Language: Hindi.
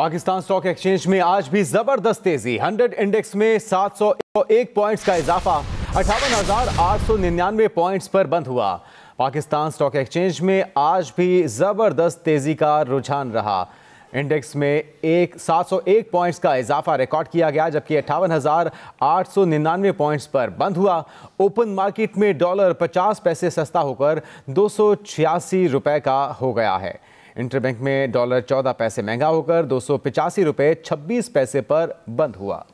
पाकिस्तान स्टॉक एक्सचेंज में आज भी जबरदस्त तेजी 100 इंडेक्स में 701 पॉइंट्स का इजाफा अठावन पॉइंट्स पर बंद हुआ पाकिस्तान स्टॉक एक्सचेंज में आज भी जबरदस्त तेजी का रुझान रहा इंडेक्स में एक 701 पॉइंट्स का इजाफा रिकॉर्ड किया गया जबकि अट्ठावन पॉइंट्स पर बंद हुआ ओपन मार्केट में डॉलर 50 पैसे सस्ता होकर दो रुपए का हो गया है इंटरबैंक में डॉलर चौदह पैसे महंगा होकर दो सौ पिचासी रुपये छब्बीस पैसे पर बंद हुआ